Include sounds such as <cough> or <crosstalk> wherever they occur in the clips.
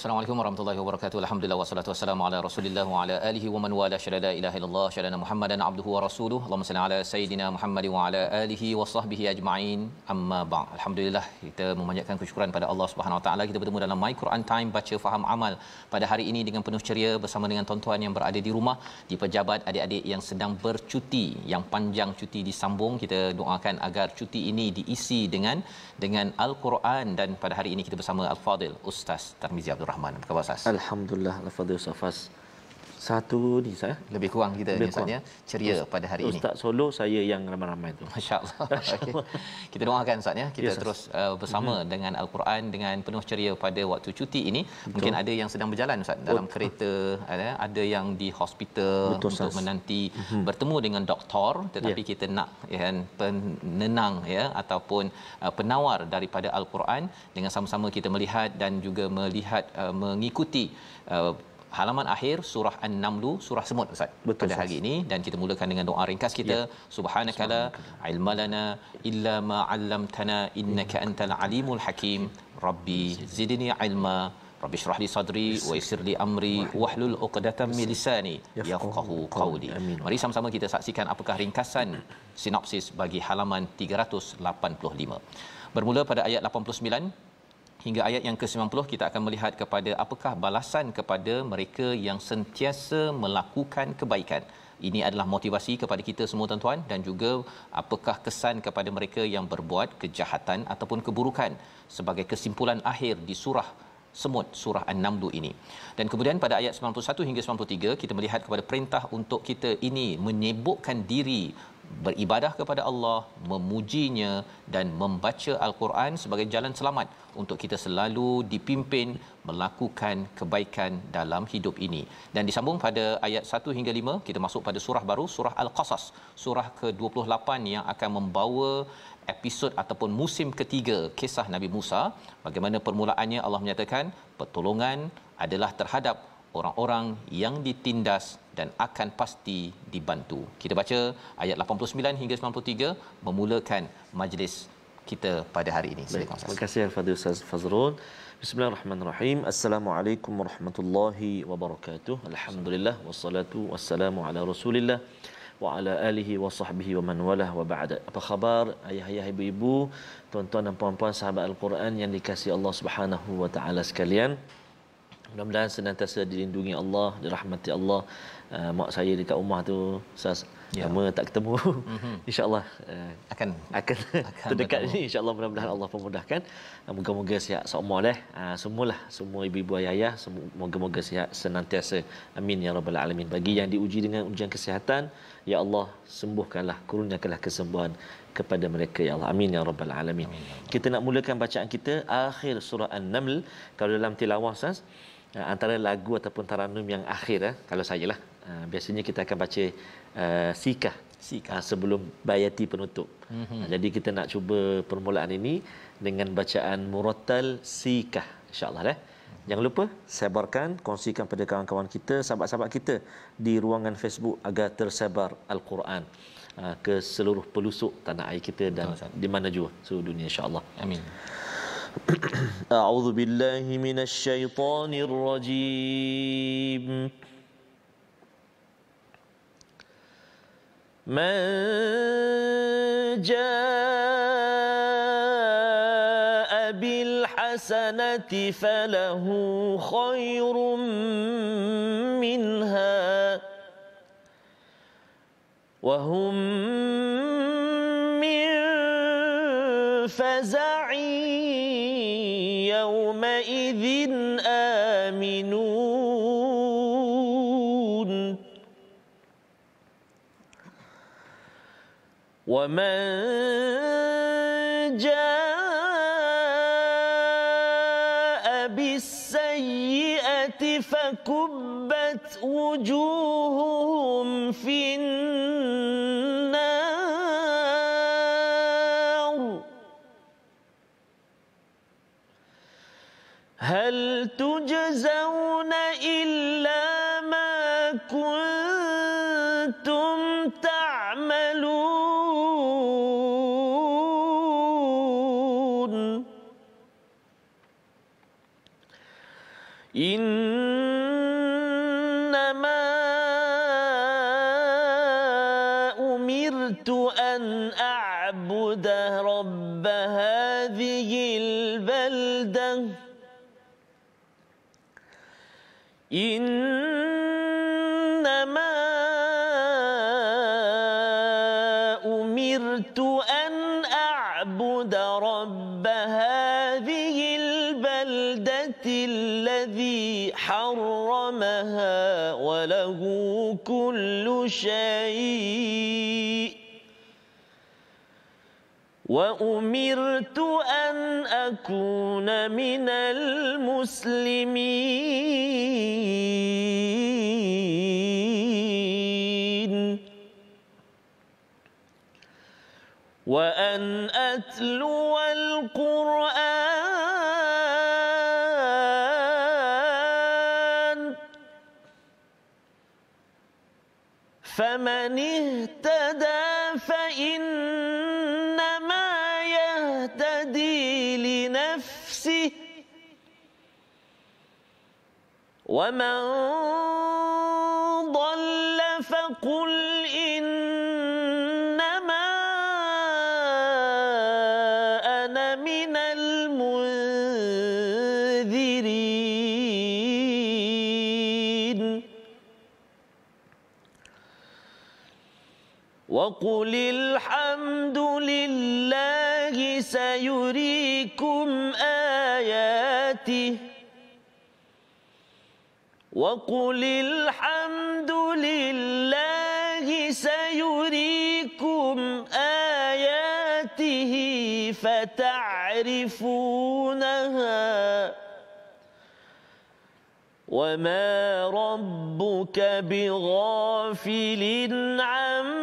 Assalamualaikum warahmatullahi wabarakatuh. Alhamdulillah wassalatu wassalamu ala Rasulillah wa ala alihi wa man wala syada la ilaha illallah syada Muhammadan abduhu wa rasuluhu. Allahumma salli ala sayidina Muhammad wa ala alihi wa sahbihi ajma'in. Amma ba'd. Alhamdulillah kita memanjatkan kesyukuran pada Allah Subhanahu wa taala. Kita bertemu dalam My Quran Time baca faham amal pada hari ini dengan penuh ceria bersama dengan tontonan yang berada di rumah, di pejabat, adik-adik yang sedang bercuti, yang panjang cuti disambung. Kita doakan agar cuti ini diisi dengan dengan Al-Quran dan pada hari ini kita bersama Al-Fadil Ustaz Tarmizi Abdul Rahman. Apa khabar Ustaz? Alhamdulillah, Al-Fadhil Safas satu ni saya eh? lebih kurang kita lebih kurang. Ya. ceria Ust- pada hari Ustaz ini Ustaz Solo saya yang ramai-ramai tu masya-Allah <laughs> okay. kita doakan Ustaz ya kita yes, terus uh, bersama mm-hmm. dengan al-Quran dengan penuh ceria pada waktu cuti ini Betul. mungkin ada yang sedang berjalan Ustaz dalam oh. kereta ada ada yang di hospital Betul, untuk sas. menanti mm-hmm. bertemu dengan doktor tetapi yeah. kita nak ya kan, penenang ya ataupun uh, penawar daripada al-Quran dengan sama-sama kita melihat dan juga melihat uh, mengikuti uh, halaman akhir surah An-Namlu surah semut Ustaz Betul, pada hari ini dan kita mulakan dengan doa ringkas kita ya. subhanakala ilmalana illa ma 'allamtana innaka antal alimul hakim rabbi zidni ilma rabbi shrah li sadri wa yassir li amri wahlul 'uqdatam min lisani yafqahu oh, oh, qawli mari sama-sama kita saksikan apakah ringkasan sinopsis bagi halaman 385 bermula pada ayat 89 hingga ayat yang ke-90 kita akan melihat kepada apakah balasan kepada mereka yang sentiasa melakukan kebaikan. Ini adalah motivasi kepada kita semua tuan-tuan dan juga apakah kesan kepada mereka yang berbuat kejahatan ataupun keburukan sebagai kesimpulan akhir di surah semut surah An-Namdu ini. Dan kemudian pada ayat 91 hingga 93 kita melihat kepada perintah untuk kita ini menyebukkan diri beribadah kepada Allah, memujinya dan membaca Al-Quran sebagai jalan selamat untuk kita selalu dipimpin melakukan kebaikan dalam hidup ini. Dan disambung pada ayat 1 hingga 5, kita masuk pada surah baru, surah Al-Qasas, surah ke-28 yang akan membawa episod ataupun musim ketiga kisah Nabi Musa bagaimana permulaannya Allah menyatakan pertolongan adalah terhadap orang-orang yang ditindas dan akan pasti dibantu. Kita baca ayat 89 hingga 93 memulakan majlis kita pada hari ini. Terima kasih al kepada Ustaz Fazrul. Bismillahirrahmanirrahim. Assalamualaikum warahmatullahi wabarakatuh. Alhamdulillah wassalatu wassalamu ala Rasulillah wa ala alihi wa sahbihi wa man walah wa ba'da. Apa khabar ayah-ayah ibu-ibu, tuan-tuan dan puan-puan sahabat Al-Quran yang dikasihi Allah Subhanahu wa taala sekalian? Mudah-mudahan senantiasa dilindungi Allah, dirahmati Allah. Uh, mak saya dekat rumah tu, Ustaz Ya. Lama tak ketemu. Mm-hmm. <laughs> InsyaAllah. Uh, akan. Akan. akan <laughs> terdekat ini. InsyaAllah mudah-mudahan Allah memudahkan. Eh, moga-moga sihat semua deh. Uh, semualah. Semua ibu-ibu ayah-ayah. Moga-moga sihat senantiasa. Amin. Ya Rabbal Alamin. Bagi yang diuji dengan ujian kesihatan. Ya Allah. Sembuhkanlah. Kurunyakanlah kesembuhan kepada mereka ya Allah. Amin ya rabbal alamin. Amin. Ya kita nak mulakan bacaan kita akhir surah An-Naml kalau dalam tilawah sas antara lagu ataupun taranum yang akhir eh kalau sajalah Ah, biasanya kita akan baca uh, sikah sikah uh, sebelum bayati penutup. Mm-hmm. jadi kita nak cuba permulaan ini dengan bacaan murattal sikah insyaallah eh. Jangan lupa sebarkan, kongsikan pada kawan-kawan kita, sahabat-sahabat kita di ruangan Facebook agar tersebar Al-Quran ke seluruh pelusuk tanah air kita dan di mana juga seluruh dunia insya-Allah. Amin. <clears throat> A'udzu billahi minasy من جاء بالحسنة فله خير منها وهم ومن جاء بالسيئة فكبت وجوههم في النار شيء وأمرت أن أكون من المسلمين وأن أتلو القرآن فمن اهتدى فإنما يهتدي لنفسه ومن وقل الحمد لله سيريكم آياته وقل الحمد لله سيريكم آياته فتعرفونها وما ربك بغافل عما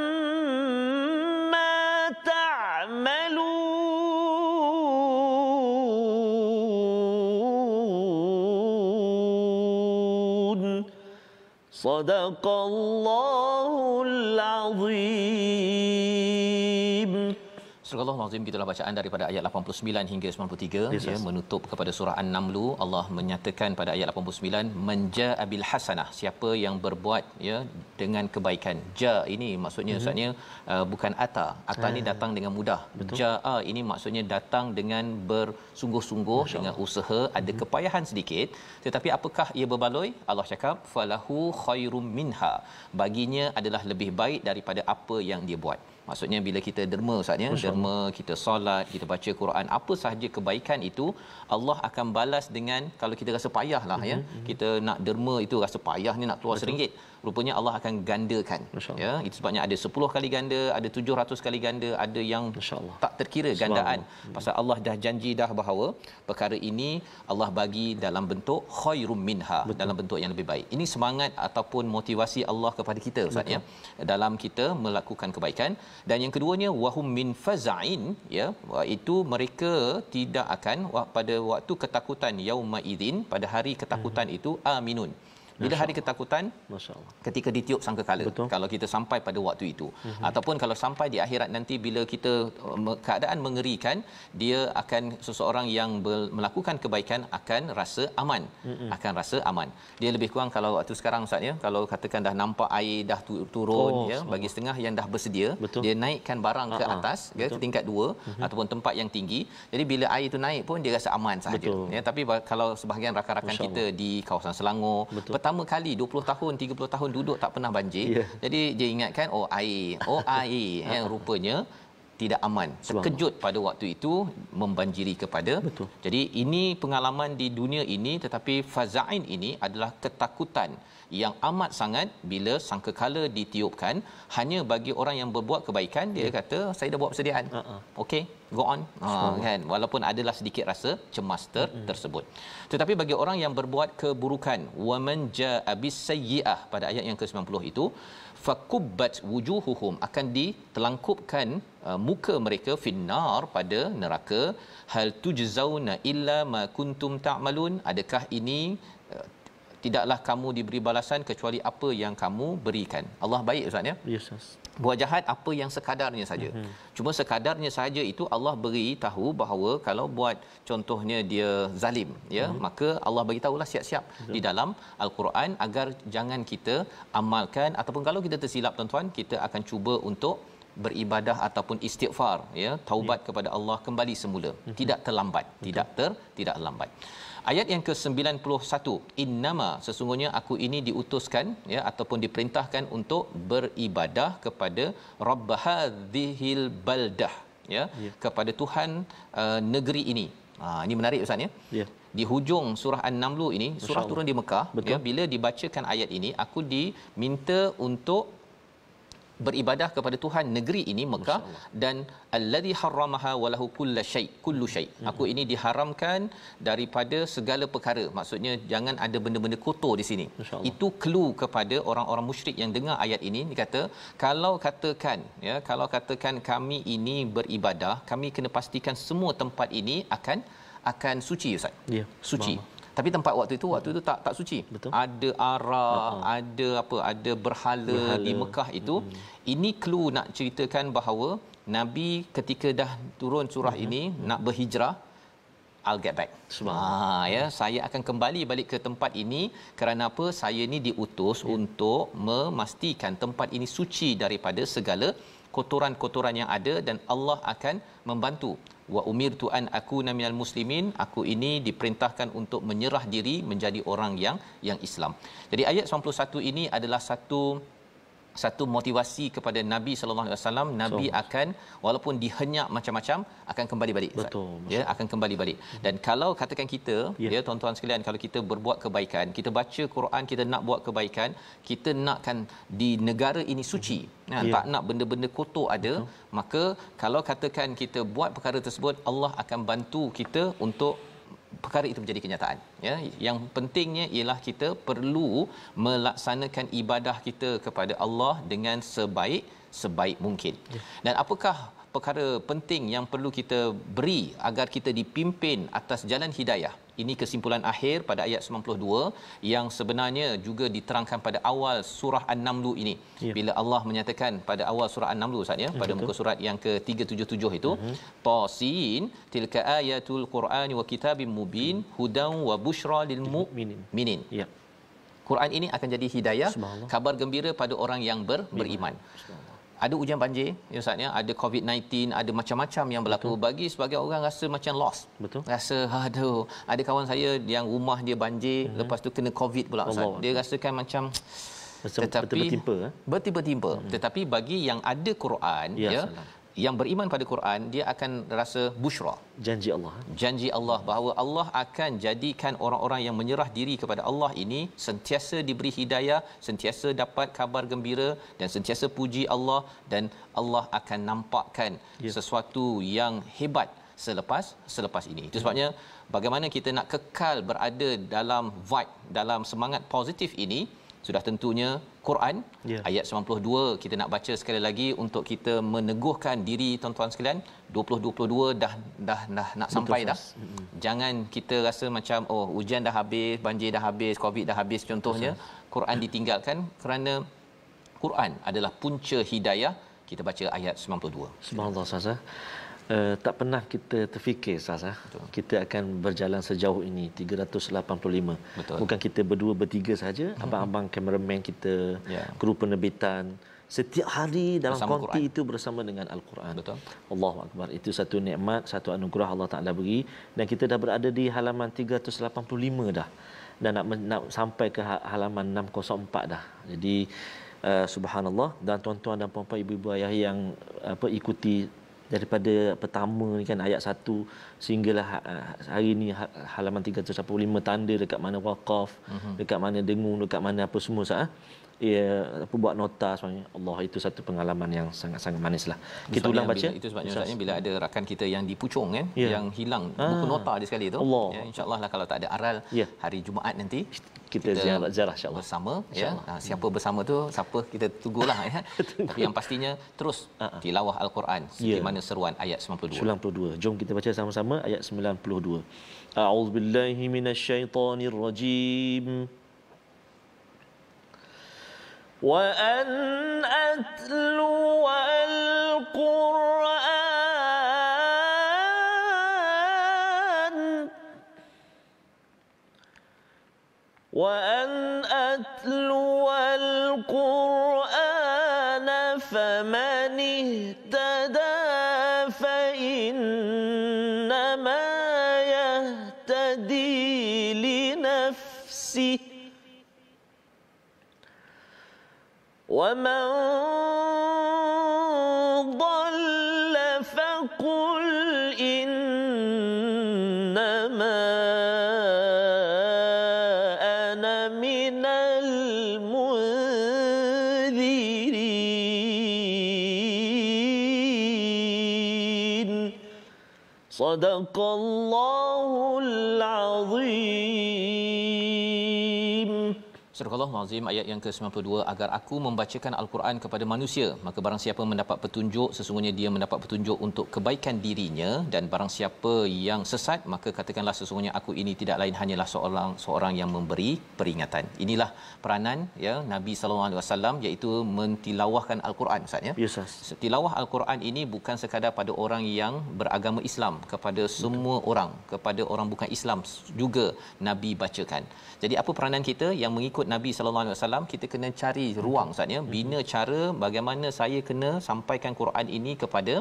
صدق الله العظيم Allah Bismillahirrahmanirrahim. Itulah bacaan daripada ayat 89 hingga 93 yes, yes. ya menutup kepada surah An-Namlu. Allah menyatakan pada ayat 89 menja'a bil hasanah. Siapa yang berbuat ya dengan kebaikan. Ja ini maksudnya mm-hmm. ustaznya uh, bukan ata. Ata eh. ni datang dengan mudah. ja ah ini maksudnya datang dengan bersungguh-sungguh dengan usaha, ada mm-hmm. kepayahan sedikit. Tetapi apakah ia berbaloi? Allah cakap falahu khairum minha. Baginya adalah lebih baik daripada apa yang dia buat maksudnya bila kita derma ustaz ya derma kita solat kita baca Quran apa sahaja kebaikan itu Allah akan balas dengan kalau kita rasa payahlah mm-hmm. ya mhm, mhm. kita nak derma itu rasa payah ni nak keluar seringgit rupanya Allah akan gandakan ya itu sebabnya ada 10 kali ganda ada 700 kali ganda ada yang tak terkira gandaan hmm. pasal Allah dah janji dah bahawa perkara ini Allah bagi dalam bentuk khairum minha Betul. dalam bentuk yang lebih baik ini semangat ataupun motivasi Allah kepada kita ustaz ya dalam kita melakukan kebaikan dan yang keduanya wahum min fazain ya itu mereka tidak akan pada waktu ketakutan yauma idzin pada hari ketakutan hmm. itu aminun bila hari ketakutan, ketika ditiup sangkakala. Kalau kita sampai pada waktu itu, mm-hmm. ataupun kalau sampai di akhirat nanti bila kita uh, keadaan mengerikan, dia akan seseorang yang melakukan kebaikan akan rasa aman, mm-hmm. akan rasa aman. Dia lebih kurang kalau waktu sekarang saatnya, kalau katakan dah nampak air dah turun, oh, ya, bagi setengah yang dah bersedia, Betul. dia naikkan barang uh-huh. ke atas, ya, ke tingkat dua mm-hmm. ataupun tempat yang tinggi. Jadi bila air itu naik pun dia rasa aman sahaja. Ya, tapi kalau sebahagian rakan-rakan kita di kawasan Selangor, Betul pertama kali 20 tahun 30 tahun duduk tak pernah banjir yeah. jadi dia ingatkan oh air oh air yang <laughs> eh, rupanya tidak aman terkejut pada waktu itu membanjiri kepada Betul. jadi ini pengalaman di dunia ini tetapi fazain ini adalah ketakutan yang amat sangat bila sangkakala ditiupkan hanya bagi orang yang berbuat kebaikan dia ya. kata saya dah buat persediaan. Uh-uh. Ha, ha. Okey, go on. Ha uh, kan walaupun adalah sedikit rasa cemas ter- mm-hmm. tersebut. Tetapi bagi orang yang berbuat keburukan, waman abis bisayyi'ah pada ayat yang ke-90 itu fakubbat wujuhuhum akan ditelangkupkan uh, muka mereka finnar pada neraka hal tujzauna illa ma kuntum ta'malun adakah ini tidaklah kamu diberi balasan kecuali apa yang kamu berikan. Allah baik Ustaz ya. Yes, yes. Buat jahat apa yang sekadarnya saja. Mm-hmm. Cuma sekadarnya saja itu Allah beri tahu bahawa kalau buat contohnya dia zalim ya, mm-hmm. maka Allah bagi tahulah siap-siap Betul. di dalam al-Quran agar jangan kita amalkan ataupun kalau kita tersilap tuan-tuan, kita akan cuba untuk beribadah ataupun istighfar ya taubat yeah. kepada Allah kembali semula mm-hmm. tidak terlambat Betul. tidak ter tidak terlambat. ayat yang ke-91 innama sesungguhnya aku ini diutuskan ya ataupun diperintahkan untuk beribadah kepada rabbahadhil baldah ya yeah. kepada tuhan uh, negeri ini ha ini menarik ustaz ya yeah. di hujung surah an-namlu ini surah turun di Mekah ya, Betul. ya bila dibacakan ayat ini aku diminta untuk beribadah kepada Tuhan negeri ini Mekah dan allazi harramaha walahu kullu syai kullu syai hmm. aku ini diharamkan daripada segala perkara maksudnya jangan ada benda-benda kotor di sini itu clue kepada orang-orang musyrik yang dengar ayat ini dia kata kalau katakan ya kalau katakan kami ini beribadah kami kena pastikan semua tempat ini akan akan suci ustaz ya suci Mama tapi tempat waktu itu waktu itu tak tak suci Betul. ada arah uh-huh. ada apa ada berhala, berhala. di Mekah itu uh-huh. ini clue nak ceritakan bahawa nabi ketika dah turun surah uh-huh. ini nak berhijrah I'll get back. Ah, ya, saya akan kembali balik ke tempat ini kerana apa? Saya ni diutus yeah. untuk memastikan tempat ini suci daripada segala kotoran-kotoran yang ada dan Allah akan membantu wa umirtu an akuna minal muslimin aku ini diperintahkan untuk menyerah diri menjadi orang yang yang Islam. Jadi ayat 91 ini adalah satu satu motivasi kepada Nabi sallallahu alaihi wasallam Nabi so, akan walaupun dihenyak macam-macam akan kembali balik betul Ustaz. ya akan kembali balik hmm. dan kalau katakan kita yeah. ya tuan-tuan sekalian kalau kita berbuat kebaikan kita baca Quran kita nak buat kebaikan kita nakkan di negara ini suci mm-hmm. ya, yeah. tak nak benda-benda kotor ada betul. maka kalau katakan kita buat perkara tersebut Allah akan bantu kita untuk perkara itu menjadi kenyataan ya yang pentingnya ialah kita perlu melaksanakan ibadah kita kepada Allah dengan sebaik sebaik mungkin ya. dan apakah perkara penting yang perlu kita beri agar kita dipimpin atas jalan hidayah ini kesimpulan akhir pada ayat 92 yang sebenarnya juga diterangkan pada awal surah an naml ini. Ya. Bila Allah menyatakan pada awal surah an naml Ustaz ya, ya pada muka surat yang ke-377 itu, uh-huh. Tasin tilka ayatul Qur'ani wa kitabim mubin hmm. hudan wa bushra lil mu'minin. Ya. Quran ini akan jadi hidayah, kabar gembira pada orang yang ber, beriman ada hujan banjir ya Ustaz ya ada covid-19 ada macam-macam yang berlaku betul. bagi sebagai orang rasa macam lost betul rasa aduh ada kawan saya yang rumah dia banjir uh-huh. lepas tu kena covid pula Ustaz dia rasakan macam tetapi bertiba eh? bertimpa Bertiba uh-huh. Hmm. tetapi bagi yang ada Quran ya, ya yang beriman pada Quran dia akan rasa bushra janji Allah ha? janji Allah bahawa Allah akan jadikan orang-orang yang menyerah diri kepada Allah ini sentiasa diberi hidayah sentiasa dapat kabar gembira dan sentiasa puji Allah dan Allah akan nampakkan ya. sesuatu yang hebat selepas selepas ini itu sebabnya bagaimana kita nak kekal berada dalam vibe dalam semangat positif ini sudah tentunya Quran yeah. ayat 92 kita nak baca sekali lagi untuk kita meneguhkan diri tuan-tuan sekalian 2022 dah dah dah nak sampai dah jangan kita rasa macam oh hujan dah habis banjir dah habis covid dah habis contohnya Quran ditinggalkan kerana Quran adalah punca hidayah kita baca ayat 92 subhanallah sahaja uh, tak pernah kita terfikir sasah eh. kita akan berjalan sejauh ini 385 Betul. bukan kita berdua bertiga saja hmm. abang-abang kameraman kita yeah. kru penerbitan setiap hari dalam bersama konti Quran. itu bersama dengan al-Quran. Betul. Allahu akbar. Itu satu nikmat, satu anugerah Allah Taala beri dan kita dah berada di halaman 385 dah. Dan nak, nak sampai ke ha-, halaman 604 dah. Jadi uh, subhanallah dan tuan-tuan dan puan-puan ibu-ibu ayah yang apa ikuti daripada pertama ni kan ayat satu sehinggalah ha, hari ni ha, halaman 385 tanda dekat mana waqaf uh-huh. dekat mana dengung dekat mana apa semua sah eh? ya apa buat nota sebenarnya Allah itu satu pengalaman yang sangat-sangat manislah kita ulang baca itu sebabnya ustaznya bila ada rakan kita yang dipucung kan ya. yang hilang ah. buku nota dia sekali tu ya insyaallah lah kalau tak ada aral ya. hari jumaat nanti kita, kita ziarah, ziarah insyaallah bersama insya ya Allah. siapa hmm. bersama tu siapa kita tunggulah ya <laughs> tapi yang pastinya terus uh-huh. tilawah al-Quran di ya. yeah. mana seruan ayat 92 92 jom kita baca sama-sama ayat 92 a'udzubillahi minasyaitonirrajim wa an atlu al-qur ومن ضل فقل إنما أنا من المنذرين صدق الله Surah al Mazim ayat yang ke-92 agar aku membacakan al-Quran kepada manusia maka barang siapa mendapat petunjuk sesungguhnya dia mendapat petunjuk untuk kebaikan dirinya dan barang siapa yang sesat maka katakanlah sesungguhnya aku ini tidak lain hanyalah seorang seorang yang memberi peringatan. Inilah peranan ya Nabi sallallahu alaihi wasallam iaitu mentilawahkan al-Quran Ustaz ya. Yes, Tilawah al-Quran ini bukan sekadar pada orang yang beragama Islam kepada semua Betul. orang kepada orang bukan Islam juga Nabi bacakan. Jadi apa peranan kita yang mengikut Nabi sallallahu alaihi wasallam kita kena cari ruang Ustaz ya. bina mhm. cara bagaimana saya kena sampaikan Quran ini kepada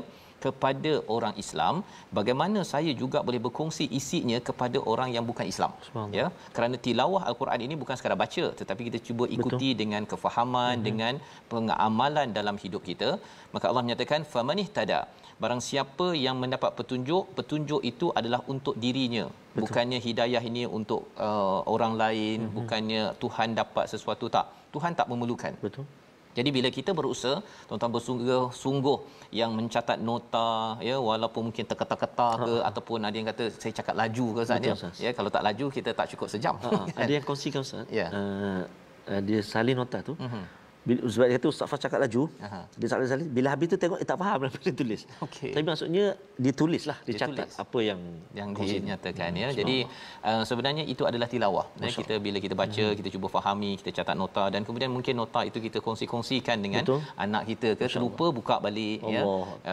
kepada orang Islam bagaimana saya juga boleh berkongsi isinya kepada orang yang bukan Islam ya kerana tilawah al-Quran ini bukan sekadar baca tetapi kita cuba ikuti Betul. dengan kefahaman mm-hmm. dengan pengamalan dalam hidup kita maka Allah menyatakan famanihtada barang siapa yang mendapat petunjuk petunjuk itu adalah untuk dirinya Betul. bukannya hidayah ini untuk uh, orang lain mm-hmm. bukannya Tuhan dapat sesuatu tak Tuhan tak memerlukan Betul. Jadi bila kita berusaha, tuan-tuan bersungguh-sungguh yang mencatat nota ya walaupun mungkin terketa-keta, ke uh ataupun ada yang kata saya cakap laju ke Ustaz ya. Ya kalau tak laju kita tak cukup sejam. uh ada yang kongsikan Ustaz. Ya. Yeah. Uh, eh, dia salin nota tu. Uh-huh bila sebab dia kata Ustaz Fah cakap laju bila salah salah bila habis tu tengok eh, tak faham lah apa dia tulis okay. tapi maksudnya ditulislah dicatat ditulis. apa yang yang dinyatakan ya hmm, jadi uh, sebenarnya itu adalah tilawah ya. kita bila kita baca hmm. kita cuba fahami kita catat nota dan kemudian mungkin nota itu kita kongsi-kongsikan dengan Betul. anak kita ke terlupa buka balik ya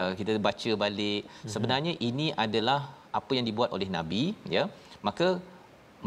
uh, kita baca balik hmm. sebenarnya ini adalah apa yang dibuat oleh nabi ya maka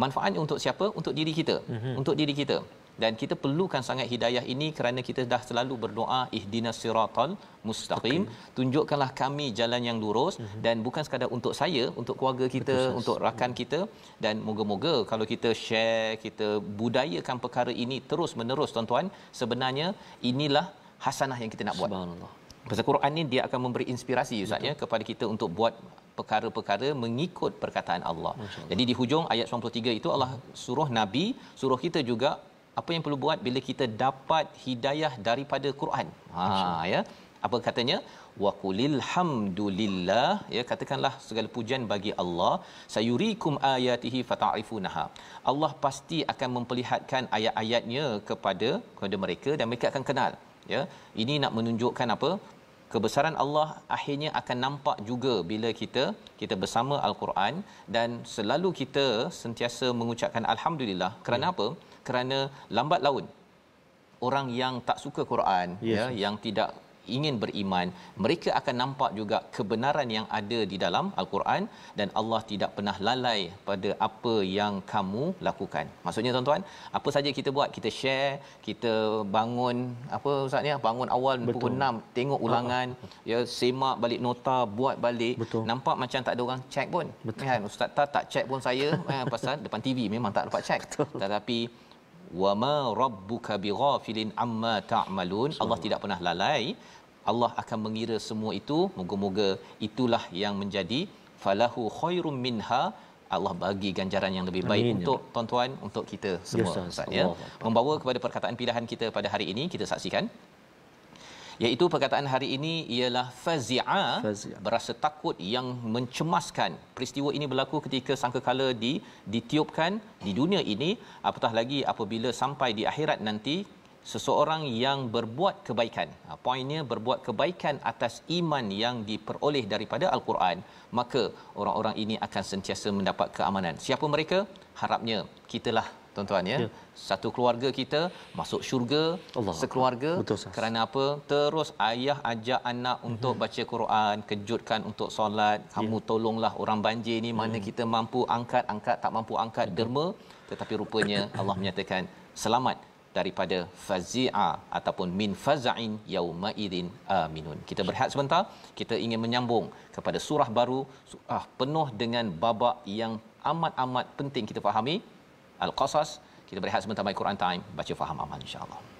manfaatnya untuk siapa untuk diri kita hmm. untuk diri kita dan kita perlukan sangat hidayah ini kerana kita dah selalu berdoa ihdinas siratal mustaqim okay. tunjukkanlah kami jalan yang lurus mm-hmm. dan bukan sekadar untuk saya untuk keluarga kita Betul, untuk rakan mhm. kita dan moga-moga kalau kita share kita budayakan perkara ini terus menerus tuan-tuan sebenarnya inilah hasanah yang kita nak buat subhanallah pasal Quran ini dia akan memberi inspirasi ustaz ya kepada kita untuk buat perkara-perkara mengikut perkataan Allah. Allah. Jadi di hujung ayat 93 itu Allah suruh nabi suruh kita juga apa yang perlu buat bila kita dapat hidayah daripada Quran ha ya apa katanya wa qulil hamdulillah ya katakanlah segala pujian bagi Allah sayurikum ayatihi fata'rifunaha Allah pasti akan memperlihatkan ayat-ayatnya kepada kepada mereka dan mereka akan kenal ya ini nak menunjukkan apa kebesaran Allah akhirnya akan nampak juga bila kita kita bersama al-Quran dan selalu kita sentiasa mengucapkan alhamdulillah kerana ya. apa kerana lambat laun orang yang tak suka Quran ya, yes. ya yang tidak ingin beriman mereka akan nampak juga kebenaran yang ada di dalam al-Quran dan Allah tidak pernah lalai pada apa yang kamu lakukan. Maksudnya tuan-tuan, apa saja kita buat, kita share, kita bangun apa ustaz ni bangun awal Betul. pukul 6 tengok ulangan, Aha. Ah. ya semak balik nota, buat balik. Betul. Nampak macam tak ada orang check pun. Betul. Kan ustaz tak tak check pun saya eh, pasal depan TV memang tak dapat check. Betul. Tetapi wama rabbuka bighafilin amma ta'malun Allah tidak pernah lalai Allah akan mengira semua itu moga-moga itulah yang menjadi falahu khairum minha Allah bagi ganjaran yang lebih baik Amin. Ya untuk tuan-tuan untuk kita semua yes, Ustaz ya membawa kepada perkataan pilihan kita pada hari ini kita saksikan iaitu perkataan hari ini ialah fazi'a, fazia berasa takut yang mencemaskan peristiwa ini berlaku ketika sangkakala di ditiupkan di dunia ini apatah lagi apabila sampai di akhirat nanti seseorang yang berbuat kebaikan ha, poinnya berbuat kebaikan atas iman yang diperoleh daripada al-Quran maka orang-orang ini akan sentiasa mendapat keamanan siapa mereka harapnya kitalah tuan-tuan ya. ya. Satu keluarga kita masuk syurga Allah. sekeluarga Betul, kerana apa? Terus ayah ajak anak untuk hmm. baca Quran, kejutkan untuk solat, ya. kamu tolonglah orang banjir ini mana hmm. kita mampu angkat angkat tak mampu angkat derma tetapi rupanya <coughs> Allah menyatakan selamat daripada fazi'a ataupun min faza'in yauma idzin aminun. Kita berehat sebentar, kita ingin menyambung kepada surah baru, surah penuh dengan babak yang amat-amat penting kita fahami Al-Qasas. Kita berehat sebentar by Quran Time. Baca faham aman insyaAllah.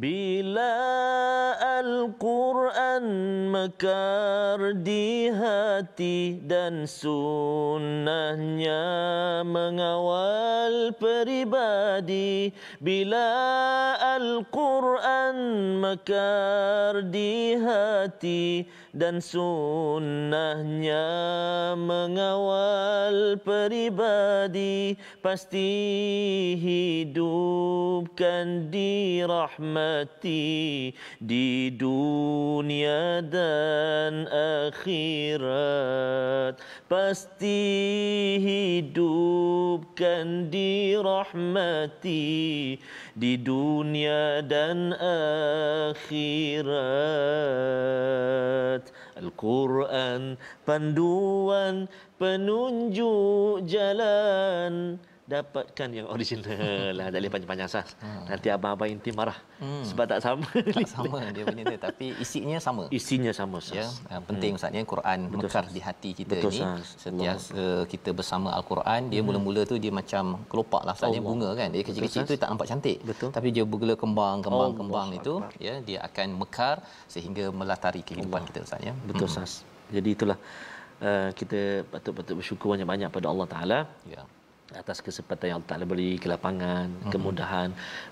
Bila Al-Quran mekar di hati dan sunnahnya mengawal peribadi Bila Al-Quran mekar di hati dan sunnahnya mengawal peribadi pasti hidupkan di rahmati di dunia dan akhirat pasti hidupkan di rahmati di dunia dan akhirat Al-Quran panduan penunjuk jalan dapatkan yang original lah dari panjang-panjang sah hmm. nanti abang-abang inti marah hmm. sebab tak sama tak sama dia benda ni tapi isinya sama isinya sama sah ya penting hmm. ustaznya Quran Betul, mekar sahas. di hati kita Betul, ni sahas. sentiasa kita bersama al-Quran dia hmm. mula-mula tu dia macam kelopak lah ustaznya bunga kan dia kecil-kecil Betul, tu tak nampak cantik Betul. tapi dia bergelar kembang kembang Allah kembang itu Akbar. ya dia akan mekar sehingga melatari kehidupan Allah. kita ustaznya Betul hmm. sah jadi itulah Uh, kita patut-patut bersyukur banyak-banyak pada Allah Taala. Ya atas kesempatan yang Allah Ta'ala beri, kelapangan, uh-huh. Mhm. kemudahan.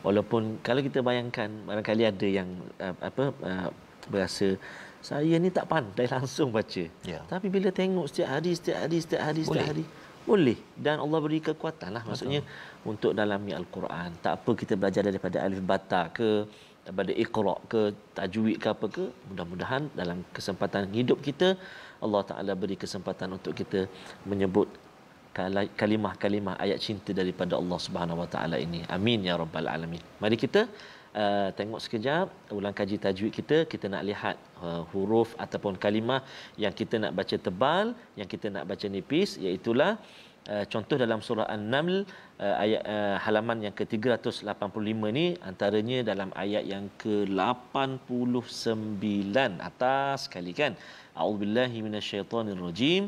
Walaupun kalau kita bayangkan barangkali ada yang uh, apa uh, berasa saya ni tak pandai <laughs> langsung baca. Yeah. Tapi bila tengok setiap hari, setiap hari, setiap hari, setiap hari. Boleh. Dan Allah beri kekuatan lah. Maksudnya Betul. untuk dalami Al-Quran. Tak apa kita belajar daripada Alif Bata ke, daripada Iqra' ke, Tajwid ke apa ke. Mudah-mudahan dalam kesempatan hidup kita, Allah Ta'ala beri kesempatan untuk kita menyebut kalimah-kalimah ayat cinta daripada Allah Subhanahu Wa Taala ini. Amin ya rabbal alamin. Mari kita uh, tengok sekejap ulang kaji tajwid kita. Kita nak lihat uh, huruf ataupun kalimah yang kita nak baca tebal, yang kita nak baca nipis iaitu uh, contoh dalam surah An-Naml uh, ayat uh, halaman yang ke-385 ni antaranya dalam ayat yang ke-89 atas sekali kan. A'udzubillahi minasyaitonirrajim.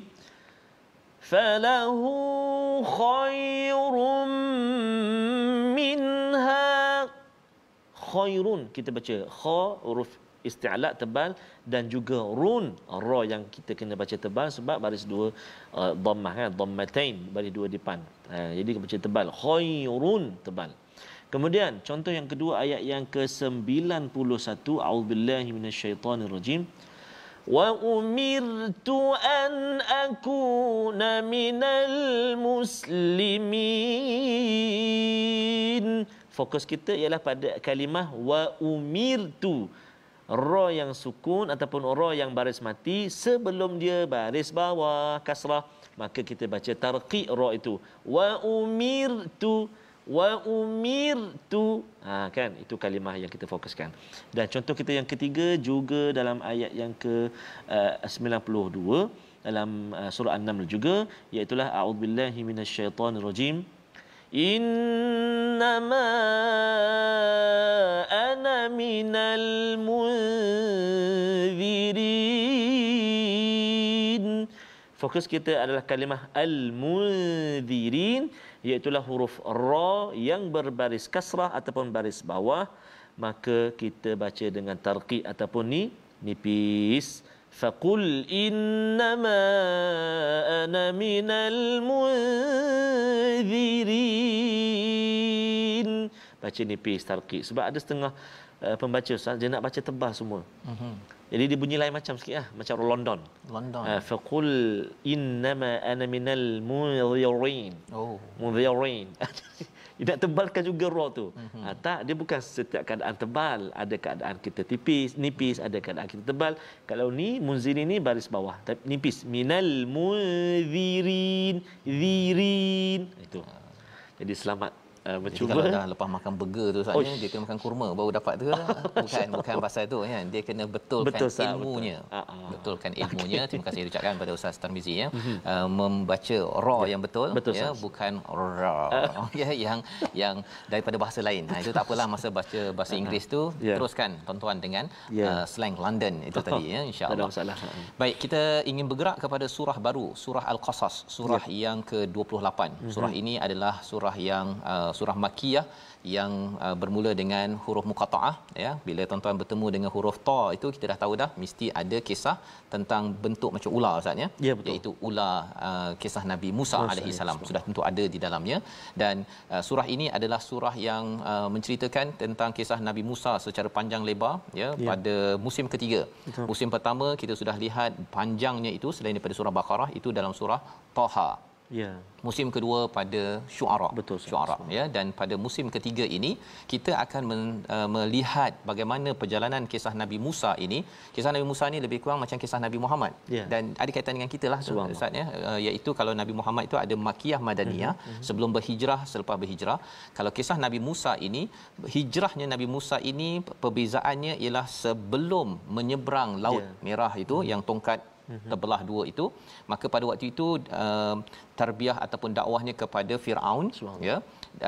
فله خير منها خير kita baca kha huruf isti'la tebal dan juga run ra yang kita kena baca tebal sebab baris dua uh, dhammah kan dhammatain baris dua depan uh, jadi kita baca tebal khairun tebal kemudian contoh yang kedua ayat yang ke-91 a'udzubillahi minasyaitonirrajim rajim وأمرت أن أكون من المسلمين Fokus kita ialah pada kalimah wa umirtu. Ra yang sukun ataupun ra yang baris mati sebelum dia baris bawah kasrah maka kita baca tarqi ra itu wa umirtu wa umirtu ha kan itu kalimah yang kita fokuskan dan contoh kita yang ketiga juga dalam ayat yang ke eh, uh, 92 dalam uh, surah an-naml juga iaitu lah a'udzubillahi minasyaitonirrajim innama ana minal munzirin fokus kita adalah kalimah al-mudhirin iaitulah huruf ra yang berbaris kasrah ataupun baris bawah maka kita baca dengan tarqi ataupun ni nipis faqul innama ana minal mudhirin baca nipis tarqi sebab ada setengah uh, pembaca dia nak baca tebal semua uh-huh. Jadi dia bunyi lain macam sikit lah. Macam London. London. Ha, ah, Faqul innama ana minal mudhirin. Oh. Mudhirin. <laughs> dia nak tebalkan juga roh tu. Mm-hmm. Ha, tak, dia bukan setiap keadaan tebal. Ada keadaan kita tipis, nipis. Ada keadaan kita tebal. Kalau ni, munzir ni baris bawah. Nipis. Minal mudhirin. zirin. Itu. Ah. Jadi selamat uh, Jadi kalau dah lepas makan burger tu saatnya dia kena makan kurma baru dapat tu lah. <laughs> bukan bukan pasal tu kan dia kena betulkan betul, sah, ilmunya betul. Ah, ah, ah. betulkan <laughs> ilmunya okay. terima kasih ucapkan kepada ustaz Tarmizi ya uh, membaca raw ya. yang betul, betul ya bukan raw <laughs> ya yang yang daripada bahasa lain ha, itu tak apalah masa baca bahasa Inggeris tu yeah. teruskan tuan-tuan dengan yeah. Ya. uh, slang London itu tadi ya insyaallah baik kita ingin bergerak kepada surah baru surah al-qasas surah yeah. yang ke-28 mhm. surah mm-hmm. ini adalah surah yang uh, Uh, surah makiyah yang uh, bermula dengan huruf muqattaah ya bila tuan-tuan bertemu dengan huruf ta itu kita dah tahu dah mesti ada kisah tentang bentuk macam ular ustaz ya, ya betul. iaitu ular uh, kisah Nabi Musa alaihi salam sudah tentu ada di dalamnya dan uh, surah ini adalah surah yang uh, menceritakan tentang kisah Nabi Musa secara panjang lebar ya, ya. pada musim ketiga betul. musim pertama kita sudah lihat panjangnya itu selain daripada surah baqarah itu dalam surah taha Ya. Musim kedua pada syuara. Betul. Syuara ya dan pada musim ketiga ini kita akan men, uh, melihat bagaimana perjalanan kisah Nabi Musa ini. Kisah Nabi Musa ini lebih kurang macam kisah Nabi Muhammad. Ya. Dan ada kaitan dengan kita lah Ustaz ya uh, iaitu kalau Nabi Muhammad itu ada makiyah madaniyah uh-huh. uh-huh. sebelum berhijrah selepas berhijrah. Kalau kisah Nabi Musa ini hijrahnya Nabi Musa ini perbezaannya ialah sebelum menyeberang laut ya. merah itu uh-huh. yang tongkat Mhm. terbelah dua itu maka pada waktu itu uh, tarbiyah ataupun dakwahnya kepada Firaun ya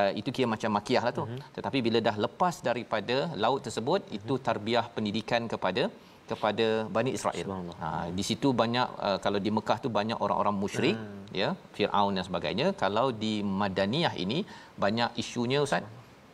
uh, itu kira macam makiah lah tu mm-hmm. tetapi bila dah lepas daripada laut tersebut mm-hmm. itu tarbiyah pendidikan kepada kepada Bani Israel. Ha, di situ banyak uh, kalau di Mekah tu banyak orang-orang musyrik hmm. ya Firaun dan sebagainya kalau di Madaniyah ini banyak isunya ustaz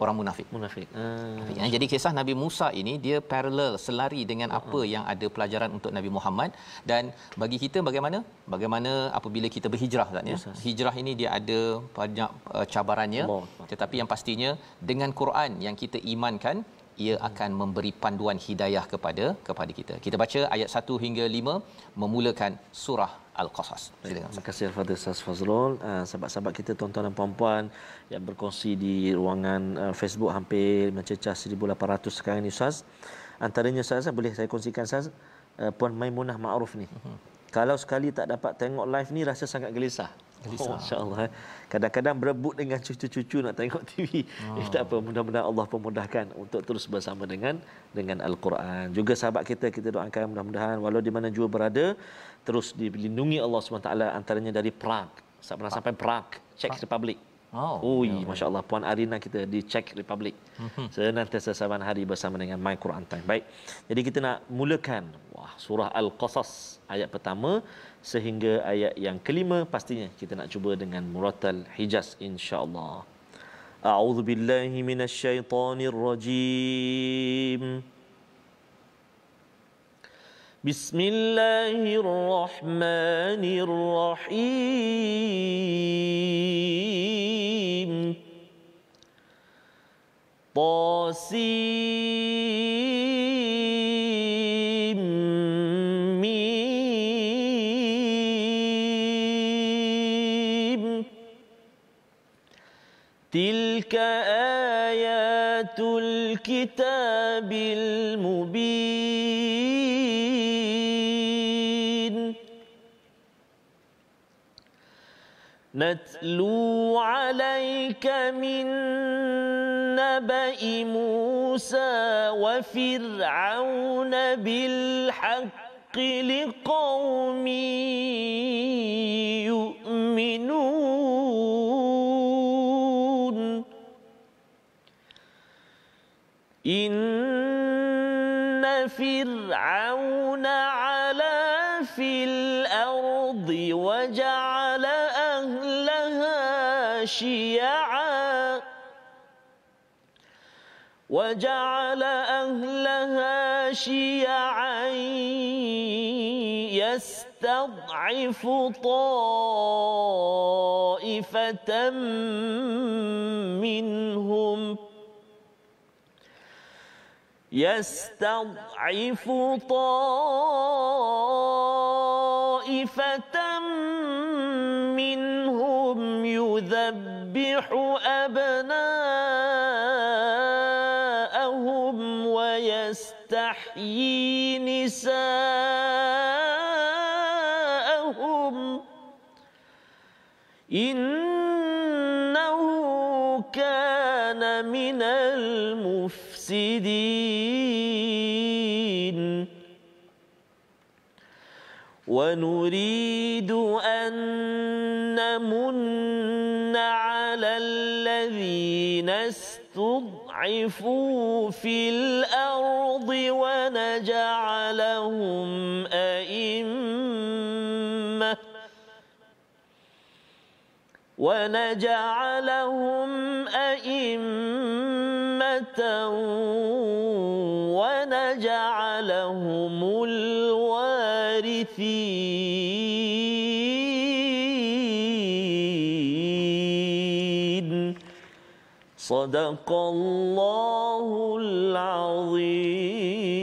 orang munafik. Munafik. Uh, Jadi kisah Nabi Musa ini dia paralel selari dengan apa yang ada pelajaran untuk Nabi Muhammad dan bagi kita bagaimana? Bagaimana apabila kita berhijrah tak ya? Hijrah ini dia ada banyak uh, cabarannya tetapi yang pastinya dengan Quran yang kita imankan ia akan memberi panduan hidayah kepada kepada kita. Kita baca ayat 1 hingga 5 memulakan surah Al-Qasas. Terima kasih kepada Ustaz Fazrul, uh, sahabat-sahabat kita tuan-tuan dan puan-puan yang berkongsi di ruangan ah, Facebook hampir mencecah 1800 sekarang ni Ustaz. Antaranya Ustaz boleh saya kongsikan Ustaz ah, puan Maimunah Ma'ruf ni. Mhm. Kalau sekali tak dapat tengok live ni rasa sangat gelisah. Oh, InsyaAllah. Eh. Kadang-kadang berebut dengan cucu-cucu nak tengok TV. Oh. <laughs> Eh, tak apa. Ah. Mudah-mudahan Allah pemudahkan untuk terus bersama dengan dengan Al-Quran. Juga sahabat kita, kita doakan mudah-mudahan walau di mana jua berada, terus dilindungi Allah SWT antaranya dari perang. Tak pernah sampai perang. Czech Republic. Oh, Ui, yeah, ya. Masya Allah. Puan Arina kita di Czech Republic. Mhm. Senantiasa saban hari bersama dengan My Quran Time. Baik. Jadi kita nak mulakan wah, surah Al-Qasas ayat pertama sehingga ayat yang kelima pastinya kita nak cuba dengan muratal hijaz insyaallah a'udzu billahi minasyaitonir rajim Bismillahirrahmanirrahim. الله الكتاب المبين نتلو عليك من نبأ موسى وفرعون بالحق لقوم يؤمنون إن فرعون علا في الأرض وجعل أهلها شيعا وجعل أهلها شيعا يستضعف طائفة منهم يستضعف طائفة منهم يذبح أبناءهم ويستحيي نساءهم إنه كان من المفسدين ونريد أن نمن على الذين استضعفوا في الأرض ونجعلهم أئمة ونجعلهم أئمة ونجعلهم الوارثين الحارثين صدق الله العظيم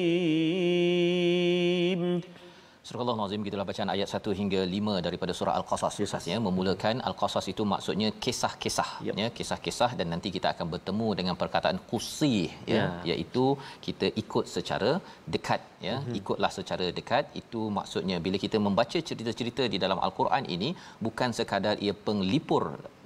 Surah Allah Nazim gitulah bacaan ayat 1 hingga 5 daripada surah Al-Qasas yes. ya memulakan Al-Qasas itu maksudnya kisah-kisah yep. ya kisah-kisah dan nanti kita akan bertemu dengan perkataan qusi yeah. Ya. iaitu kita ikut secara dekat ya mm-hmm. ikutlah secara dekat itu maksudnya bila kita membaca cerita-cerita di dalam Al-Quran ini bukan sekadar ia penglipur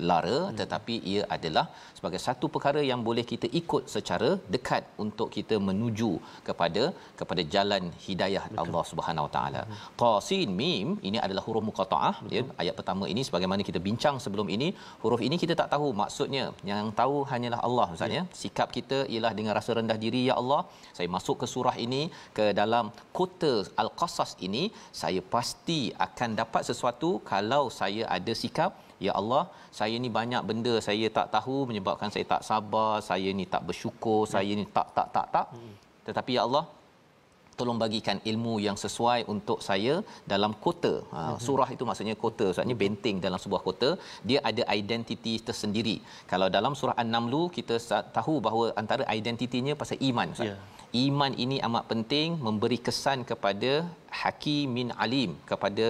lara mm-hmm. tetapi ia adalah sebagai satu perkara yang boleh kita ikut secara dekat untuk kita menuju kepada kepada jalan hidayah Betul. Allah Subhanahu Wa Taala. Qasin mim ini adalah huruf muqataah ya ayat pertama ini sebagaimana kita bincang sebelum ini huruf ini kita tak tahu maksudnya yang tahu hanyalah Allah ustaz ya sikap kita ialah dengan rasa rendah diri ya Allah saya masuk ke surah ini ke dalam kota al-qasas ini saya pasti akan dapat sesuatu kalau saya ada sikap Ya Allah, saya ni banyak benda saya tak tahu menyebabkan saya tak sabar, saya ni tak bersyukur, hmm. saya ni tak tak tak tak. Hmm. Tetapi ya Allah, tolong bagikan ilmu yang sesuai untuk saya dalam kota. Ha, mhm. surah itu maksudnya kota, maksudnya benteng dalam sebuah kota. Dia ada identiti tersendiri. Kalau dalam surah An-Namlu kita tahu bahawa antara identitinya pasal iman. Ya. Iman ini amat penting memberi kesan kepada hakim min alim kepada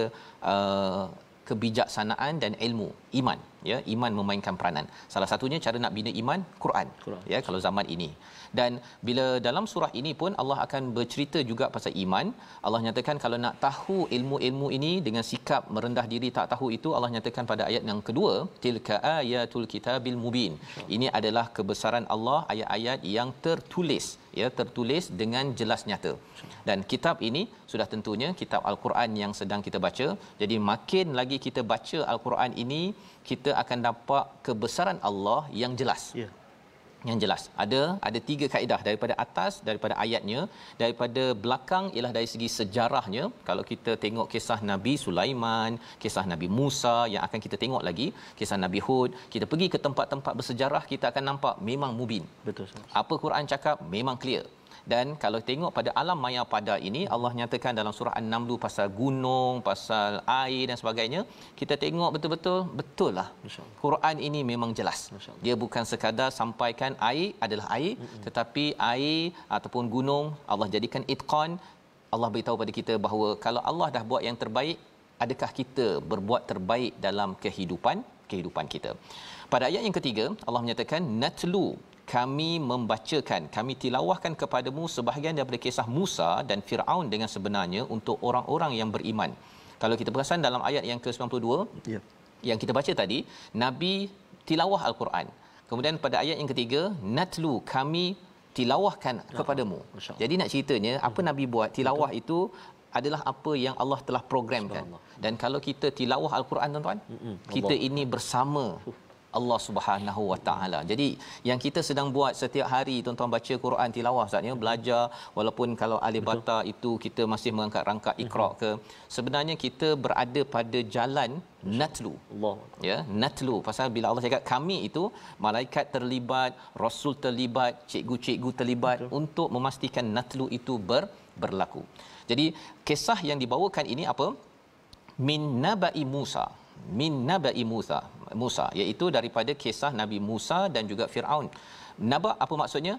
uh, kebijaksanaan dan ilmu iman ya iman memainkan peranan salah satunya cara nak bina iman Quran, Quran. ya kalau zaman ini dan bila dalam surah ini pun Allah akan bercerita juga pasal iman Allah nyatakan kalau nak tahu ilmu-ilmu ini dengan sikap merendah diri tak tahu itu Allah nyatakan pada ayat yang kedua tilka ayatul kitabil mubin ini adalah kebesaran Allah ayat-ayat yang tertulis ya tertulis dengan jelas nyata dan kitab ini sudah tentunya kitab al-Quran yang sedang kita baca jadi makin lagi kita baca al-Quran ini kita akan dapat kebesaran Allah yang jelas. Ya. Yang jelas. Ada ada tiga kaedah daripada atas, daripada ayatnya, daripada belakang ialah dari segi sejarahnya. Kalau kita tengok kisah Nabi Sulaiman, kisah Nabi Musa yang akan kita tengok lagi, kisah Nabi Hud, kita pergi ke tempat-tempat bersejarah kita akan nampak memang mubin. Betul. Apa Quran cakap memang clear dan kalau tengok pada alam maya pada ini Allah nyatakan dalam surah An-Naml pasal gunung pasal air dan sebagainya kita tengok betul-betul betul lah Quran ini memang jelas dia bukan sekadar sampaikan air adalah air tetapi air ataupun gunung Allah jadikan itqan Allah beritahu pada kita bahawa kalau Allah dah buat yang terbaik adakah kita berbuat terbaik dalam kehidupan kehidupan kita pada ayat yang ketiga Allah menyatakan natlu kami membacakan, kami tilawahkan kepadamu sebahagian daripada kisah Musa dan Fir'aun dengan sebenarnya untuk orang-orang yang beriman. Kalau kita perasan dalam ayat yang ke-92 ya. yang kita baca tadi, Nabi tilawah Al-Quran. Kemudian pada ayat yang ketiga, Natlu kami tilawahkan ya. kepadamu. Jadi nak ceritanya, apa Nabi buat tilawah itu adalah apa yang Allah telah programkan. Dan kalau kita tilawah Al-Quran tuan-tuan, kita ini bersama Allah Subhanahu Wa Taala. Jadi yang kita sedang buat setiap hari tuan-tuan baca Quran tilawah saatnya belajar walaupun kalau alibata itu kita masih mengangkat rangkak Iqra ke sebenarnya kita berada pada jalan natlu. Allah. Ya, natlu. Pasal bila Allah cakap kami itu malaikat terlibat, rasul terlibat, cikgu-cikgu terlibat Betul. untuk memastikan natlu itu ber, berlaku. Jadi kisah yang dibawakan ini apa? Min naba'i Musa min naba'i Musa Musa iaitu daripada kisah Nabi Musa dan juga Firaun. Naba apa maksudnya?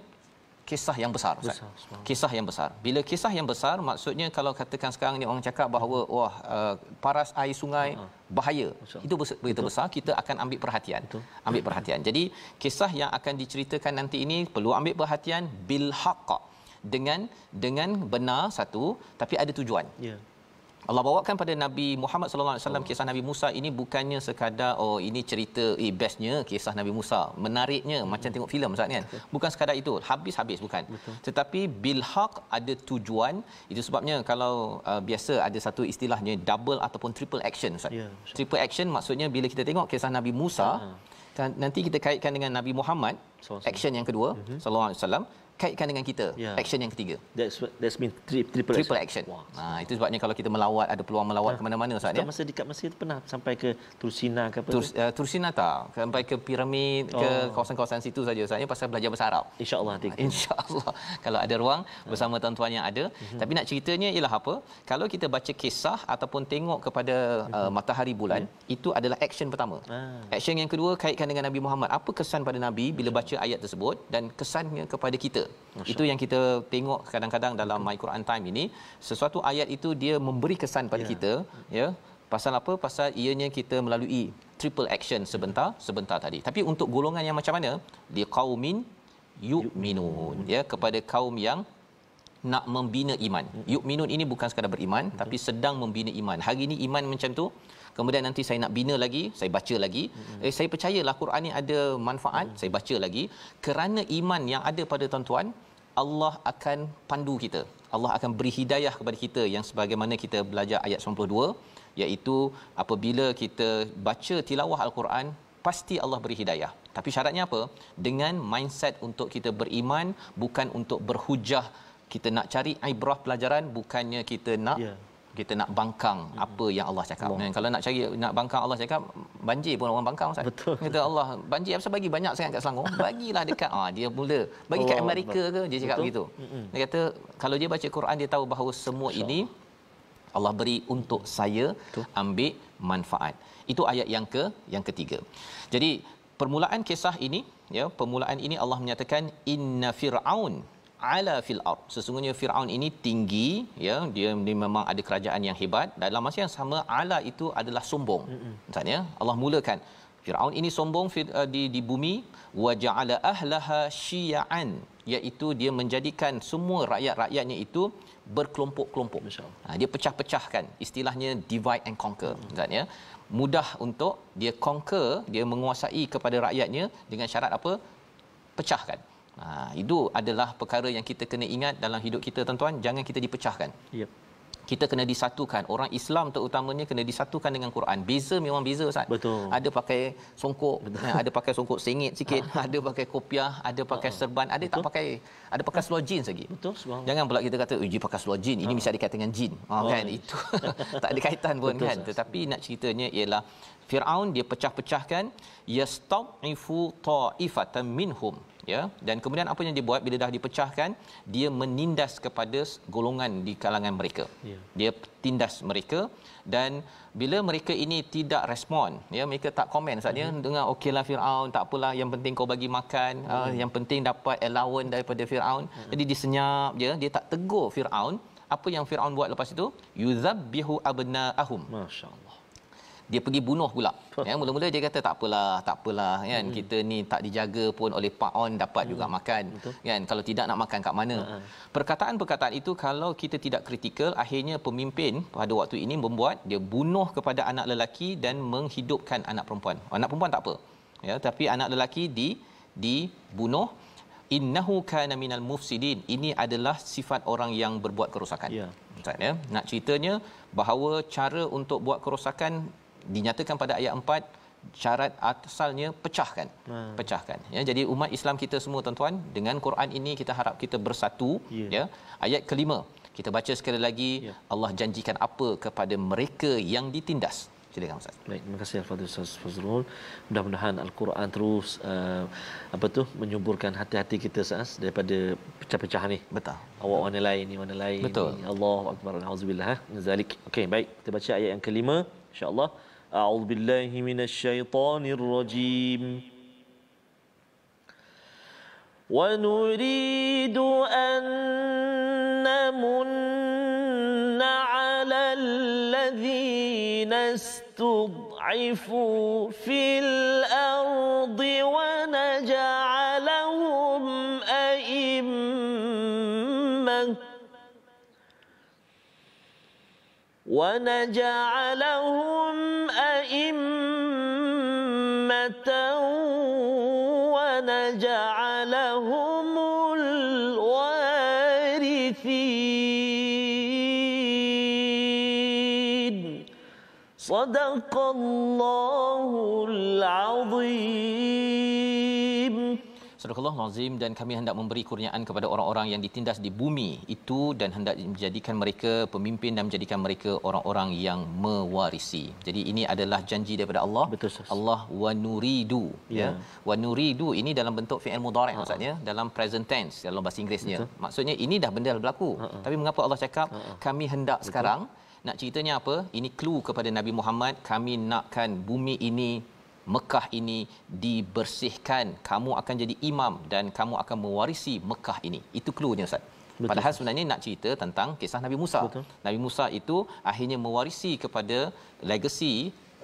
Kisah yang besar. besar kisah yang besar. Bila kisah yang besar maksudnya kalau katakan sekarang ni orang cakap bahawa wah uh, paras air sungai ha. bahaya. Betul. Itu begitu Betul. besar kita akan ambil perhatian. Betul. Ambil perhatian. Jadi kisah yang akan diceritakan nanti ini perlu ambil perhatian bil haqq dengan dengan benar satu tapi ada tujuan. Yeah Allah bawakan pada Nabi Muhammad sallallahu alaihi wasallam kisah Nabi Musa ini bukannya sekadar oh ini cerita eh bestnya kisah Nabi Musa menariknya hmm. macam tengok filem Ustaz kan bukan sekadar itu habis habis bukan Betul. tetapi bilhaq ada tujuan itu sebabnya kalau uh, biasa ada satu istilahnya double ataupun triple action Ustaz yeah, triple action maksudnya bila kita tengok kisah Nabi Musa uh-huh. nanti kita kaitkan dengan Nabi Muhammad so, so. action yang kedua uh-huh. sallallahu alaihi wasallam kaitkan dengan kita yeah. action yang ketiga that's what, that's mean triple, triple action, action. Wow. ha ah, itu sebabnya kalau kita melawat ada peluang melawat ha. ke mana-mana ustaz ya masa dekat masa itu pernah sampai ke Tursina ke apa Tur, uh, eh, Tursina tak sampai ke piramid oh. ke kawasan-kawasan situ saja ustaz ya? pasal belajar bahasa Arab insyaallah nanti <laughs> insyaallah kalau ada ruang ah. bersama ha. tuan-tuan yang ada mm-hmm. tapi nak ceritanya ialah apa kalau kita baca kisah ataupun tengok kepada mm-hmm. uh, matahari bulan yeah. Mhm. itu adalah action pertama ha. action yang kedua kaitkan dengan Nabi Muhammad apa kesan pada nabi bila ya. baca ayat tersebut dan kesannya kepada kita itu yang kita tengok kadang-kadang dalam My Quran Time ini, sesuatu ayat itu dia memberi kesan pada ya. kita, ya. Pasal apa? Pasal ianya kita melalui triple action sebentar sebentar tadi. Tapi untuk golongan yang macam mana? Di yuk minun, ya, kepada kaum yang nak membina iman. Ya. Yuk minun ini bukan sekadar beriman, tapi sedang membina iman. Hari ini iman macam tu, kemudian nanti saya nak bina lagi saya baca lagi mm-hmm. eh, saya percayalah Quran ni ada manfaat mm-hmm. saya baca lagi kerana iman yang ada pada tuan-tuan Allah akan pandu kita Allah akan beri hidayah kepada kita yang sebagaimana kita belajar ayat 92 iaitu apabila kita baca tilawah al-Quran pasti Allah beri hidayah tapi syaratnya apa dengan mindset untuk kita beriman bukan untuk berhujah kita nak cari ibrah pelajaran bukannya kita nak yeah kita nak bangkang hmm. apa yang Allah cakap. Allah. Kalau nak cari nak bangkang Allah cakap banjir pun orang bangkang Ustaz. Betul. Kata Allah banjir apa bagi banyak sangat kat Selangor. Bagilah dekat ah dia mula bagi Allah kat Amerika Allah. ke dia cakap Betul. begitu. Hmm. Dia kata kalau dia baca Quran dia tahu bahawa semua Asha. ini Allah beri untuk saya Betul. ambil manfaat. Itu ayat yang ke yang ketiga. Jadi permulaan kisah ini ya permulaan ini Allah menyatakan inna fir'aun ala fil ar. Sesungguhnya Firaun ini tinggi, ya, dia, dia memang ada kerajaan yang hebat. Dalam masa yang sama ala itu adalah sombong. Misalnya Allah mulakan Firaun ini sombong eh, di di bumi wa ja'ala ahlaha syi'an, iaitu dia menjadikan semua rakyat-rakyatnya itu berkelompok-kelompok. Ha, dia pecah-pecahkan, istilahnya divide and conquer. Misalnya mudah untuk dia conquer, dia menguasai kepada rakyatnya dengan syarat apa? pecahkan. Ha, itu adalah perkara yang kita kena ingat dalam hidup kita tuan-tuan, jangan kita dipecahkan. Yep. Kita kena disatukan. Orang Islam terutamanya kena disatukan dengan Quran. Beza memang beza Ustaz. Betul. Ada pakai songkok, Betul. Eh, ada pakai songkok sengit sikit, ah. ada pakai kopiah, ada pakai ah. serban, ada Betul. tak pakai ada pakai seluar jeans lagi. Betul sebab. Jangan pula kita kata uji eh, pakai seluar jeans. Ini mesti ah. ada kaitan dengan jin. Kan? Oh, kan itu. <laughs> tak ada kaitan pun Betul, kan. Sas. Tetapi nak ceritanya ialah Firaun dia pecah-pecahkan yastaufu ta'ifatan minhum ya dan kemudian apa yang dia buat bila dah dipecahkan dia menindas kepada golongan di kalangan mereka ya. dia tindas mereka dan bila mereka ini tidak respon ya mereka tak komen saatnya hmm. dengar okeylah Firaun tak apalah yang penting kau bagi makan hmm. uh, yang penting dapat allowance daripada Firaun hmm. jadi disenyap, senyap dia ya, dia tak tegur Firaun apa yang Firaun buat lepas itu yuzabbihu abnaahum masyaallah dia pergi bunuh pula ya mula-mula dia kata tak apalah tak apalah kan hmm. kita ni tak dijaga pun oleh pak on dapat hmm. juga makan Betul. kan kalau tidak nak makan kat mana ha, ha. perkataan-perkataan itu kalau kita tidak kritikal akhirnya pemimpin pada waktu ini membuat dia bunuh kepada anak lelaki dan menghidupkan anak perempuan anak perempuan tak apa ya tapi anak lelaki di dibunuh innahu kana minal mufsidin ini adalah sifat orang yang berbuat kerosakan ya, ya. nak ceritanya bahawa cara untuk buat kerosakan dinyatakan pada ayat 4 syarat asalnya pecahkan hmm. pecahkan ya jadi umat Islam kita semua tuan-tuan dengan Quran ini kita harap kita bersatu yeah. ya ayat kelima kita baca sekali lagi yeah. Allah janjikan apa kepada mereka yang ditindas silakan ustaz baik terima kasih al-fadhil ustaz fazrul mudah-mudahan al-Quran terus uh, apa tu menyuburkan hati-hati kita ustaz daripada pecah-pecah ni betul awak mana lain ni mana lain Betul. Allahu akbar auzubillah ha, min zalik okey baik kita baca ayat yang kelima insyaallah أعوذ بالله من الشيطان الرجيم ونريد أن نمن على الذين استضعفوا في الأرض ونجعلهم أئمة ونجعلهم أئمة ونجعلهم الوارثين صدق الله العظيم astagfirullah lazim dan kami hendak memberi kurniaan kepada orang-orang yang ditindas di bumi itu dan hendak menjadikan mereka pemimpin dan menjadikan mereka orang-orang yang mewarisi. Jadi ini adalah janji daripada Allah. Betul, Allah wa nuridu ya. ya. Wa nuridu ini dalam bentuk fi'il mudhari' maksudnya ha. dalam present tense dalam bahasa Inggerisnya. Betul. Maksudnya ini dah benda dah berlaku. Ha-ha. Tapi mengapa Allah cakap Ha-ha. kami hendak Betul. sekarang nak ceritanya apa? Ini clue kepada Nabi Muhammad kami nakkan bumi ini Mekah ini dibersihkan kamu akan jadi imam dan kamu akan mewarisi Mekah ini itu cluenya ustaz Betul. padahal sebenarnya nak cerita tentang kisah Nabi Musa Betul. Nabi Musa itu akhirnya mewarisi kepada legacy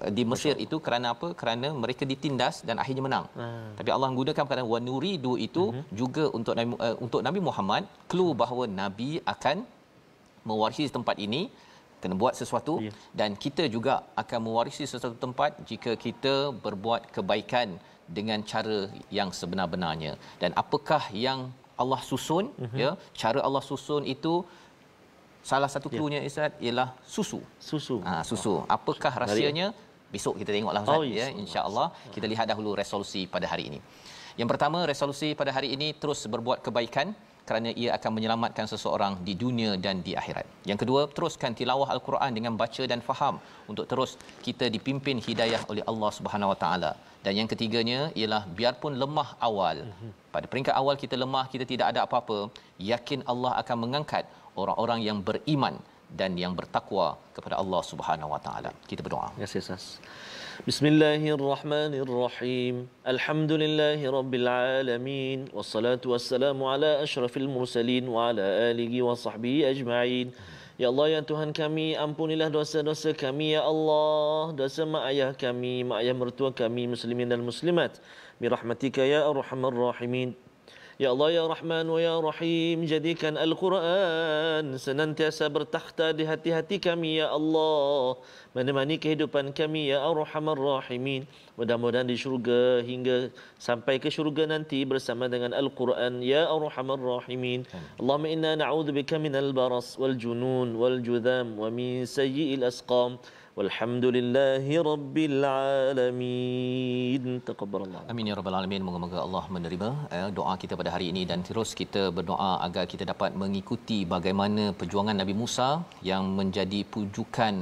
eh, di Mesir Betul. itu kerana apa kerana mereka ditindas dan akhirnya menang hmm. tapi Allah gunakan perkataan wa nuridu itu hmm. juga untuk Nabi uh, untuk Nabi Muhammad clue bahawa nabi akan mewarisi tempat ini kena buat sesuatu yes. dan kita juga akan mewarisi sesuatu tempat jika kita berbuat kebaikan dengan cara yang sebenar-benarnya dan apakah yang Allah susun mm-hmm. ya cara Allah susun itu salah satu ya. cluenya yeah. ustaz ialah susu susu ha, susu oh. apakah rahsianya besok kita tengoklah ustaz oh, yes. ya insyaallah oh, kita lihat dahulu resolusi pada hari ini yang pertama resolusi pada hari ini terus berbuat kebaikan kerana ia akan menyelamatkan seseorang di dunia dan di akhirat. Yang kedua, teruskan tilawah al-Quran dengan baca dan faham untuk terus kita dipimpin hidayah oleh Allah Subhanahu Wa Taala. Dan yang ketiganya ialah biarpun lemah awal, pada peringkat awal kita lemah, kita tidak ada apa-apa, yakin Allah akan mengangkat orang-orang yang beriman dan yang bertakwa kepada Allah Subhanahu Wa Taala. Kita berdoa. Terima kasih, Ustaz. بسم الله الرحمن الرحيم الحمد لله رب العالمين والصلاة والسلام على أشرف المرسلين وعلى آله وصحبه أجمعين يا الله يا تهان كمي أمبون الله دوسا دوسا كمي يا الله دوسا ما أيا كمي ما أيا مرتوى كمي مسلمين المسلمات برحمتك يا أرحم الراحمين Ya Allah ya Rahman ya Rahim jadikan Al-Quran senantiasa bertakhta di hati-hati kami ya Allah menemani kehidupan kami ya Arhamar Rahimin mudah-mudahan di syurga hingga sampai ke syurga nanti bersama dengan Al-Quran ya Arhamar Rahimin Allahumma inna na'udzubika minal baras wal junun wal judam wa min sayyi'il asqam والحمد لله رب العالمين تقبل الله امين يا رب moga-moga Allah menerima eh, doa kita pada hari ini dan terus kita berdoa agar kita dapat mengikuti bagaimana perjuangan Nabi Musa yang menjadi pujukan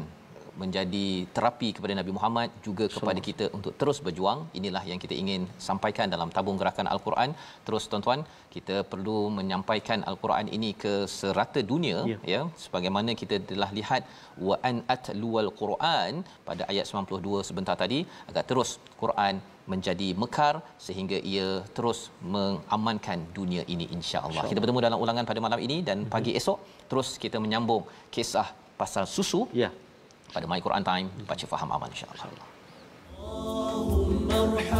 menjadi terapi kepada Nabi Muhammad juga kepada so, kita untuk terus berjuang inilah yang kita ingin sampaikan dalam tabung gerakan Al-Quran terus tuan-tuan kita perlu menyampaikan Al-Quran ini ke serata dunia yeah. ya sebagaimana kita telah lihat wa an atluwal Quran pada ayat 92 sebentar tadi agar terus Quran menjadi mekar sehingga ia terus mengamankan dunia ini insya-Allah. Insya Allah. Kita bertemu dalam ulangan pada malam ini dan pagi mhm. esok terus kita menyambung kisah pasal susu ya pada My Quran Time baca faham aman insya-Allah.